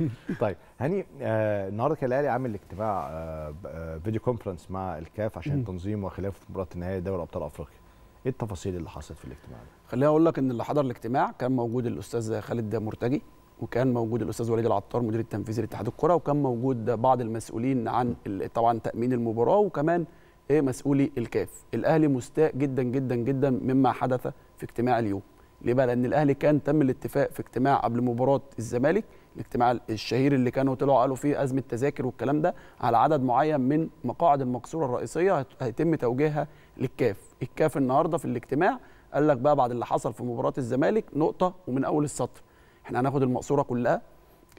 طيب هاني آه، النهارده كان الاهلي عامل اجتماع آه، آه، فيديو كونفرنس مع الكاف عشان تنظيم وخلاف مباراه النهائي دوري ابطال افريقيا. ايه التفاصيل اللي حصلت في الاجتماع ده؟ خليني اقول لك ان اللي حضر الاجتماع كان موجود الاستاذ خالد مرتجي وكان موجود الاستاذ وليد العطار مدير التنفيذي لاتحاد الكره وكان موجود بعض المسؤولين عن طبعا تامين المباراه وكمان ايه مسؤولي الكاف. الاهلي مستاء جدا جدا جدا مما حدث في اجتماع اليوم. ليه بقى؟ لان الاهلي كان تم الاتفاق في اجتماع قبل مباراه الزمالك الاجتماع الشهير اللي كانوا طلعوا قالوا فيه ازمه تذاكر والكلام ده على عدد معين من مقاعد المقصوره الرئيسيه هيتم توجيهها للكاف الكاف النهارده في الاجتماع قال لك بقى بعد اللي حصل في مباراه الزمالك نقطه ومن اول السطر احنا هناخد المقصوره كلها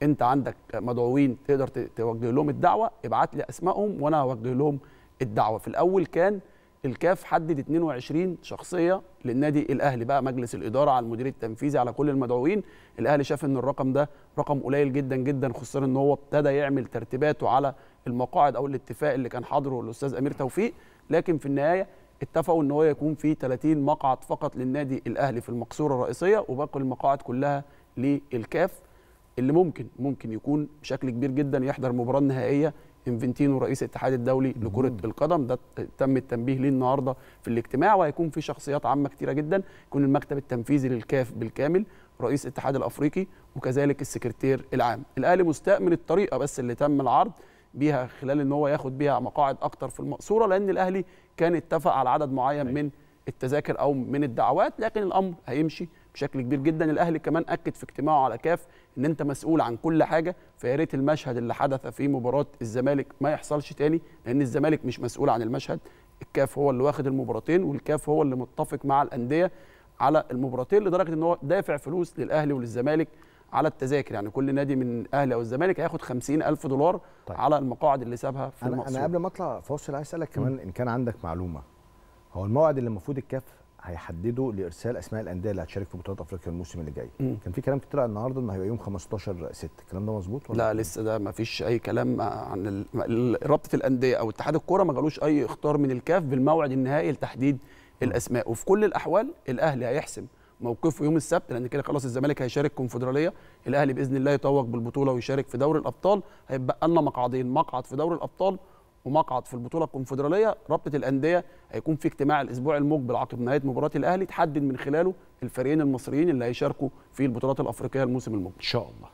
انت عندك مدعوين تقدر توجه لهم الدعوه ابعت لي اسمائهم وانا هوجه لهم الدعوه في الاول كان الكاف حدد 22 شخصيه للنادي الاهلي بقى مجلس الاداره على المدير التنفيذي على كل المدعوين الاهلي شاف ان الرقم ده رقم قليل جدا جدا خصوصا ان هو ابتدى يعمل ترتيباته على المقاعد او الاتفاق اللي كان حاضره الاستاذ امير توفيق لكن في النهايه اتفقوا ان هو يكون في 30 مقعد فقط للنادي الاهلي في المقصوره الرئيسيه وباقي المقاعد كلها للكاف اللي ممكن ممكن يكون بشكل كبير جدا يحضر مباراه نهائيه انفنتينو رئيس الاتحاد الدولي لكره القدم ده تم التنبيه ليه النهارده في الاجتماع وهيكون في شخصيات عامه كتيره جدا يكون المكتب التنفيذي للكاف بالكامل رئيس الاتحاد الافريقي وكذلك السكرتير العام الاهلي مستاء من الطريقه بس اللي تم العرض بيها خلال ان هو ياخد بيها مقاعد اكتر في المقصوره لان الاهلي كان اتفق على عدد معين أيوة. من التذاكر او من الدعوات لكن الامر هيمشي بشكل كبير جدا الاهلي كمان اكد في اجتماعه على كاف ان انت مسؤول عن كل حاجه فيا ريت المشهد اللي حدث في مباراه الزمالك ما يحصلش تاني لان الزمالك مش مسؤول عن المشهد الكاف هو اللي واخد المباراتين والكاف هو اللي متفق مع الانديه على المباراتين لدرجه ان هو دافع فلوس للاهلي وللزمالك على التذاكر يعني كل نادي من الاهلي او الزمالك هياخد 50000 دولار طيب. على المقاعد اللي سابها في أنا المقصود انا قبل ما اطلع فاصل عايز اسالك كمان ان كان عندك معلومه هو الموعد اللي المفروض الكاف هيحددوا لارسال اسماء الانديه اللي هتشارك في بطولات افريقيا الموسم اللي جاي مم. كان في كلام طلع النهارده ان هيبقى يوم 15 6 الكلام ده مظبوط ولا لا لسه ده ما فيش اي كلام عن ال... رابطه الانديه او اتحاد الكوره ما جالوش اي اختار من الكاف بالموعد النهائي لتحديد الاسماء وفي كل الاحوال الاهلي هيحسم موقفه يوم السبت لان كده خلاص الزمالك هيشارك كونفدراليه الاهلي باذن الله يتوج بالبطوله ويشارك في دوري الابطال هيبقى لنا مقعدين مقعد في دوري الابطال ومقعد في البطوله الكونفدراليه رابطه الانديه هيكون في اجتماع الاسبوع المقبل عقب نهايه مباراه الاهلي تحدد من خلاله الفريقين المصريين اللي هيشاركوا في البطولات الافريقيه الموسم المقبل ان شاء الله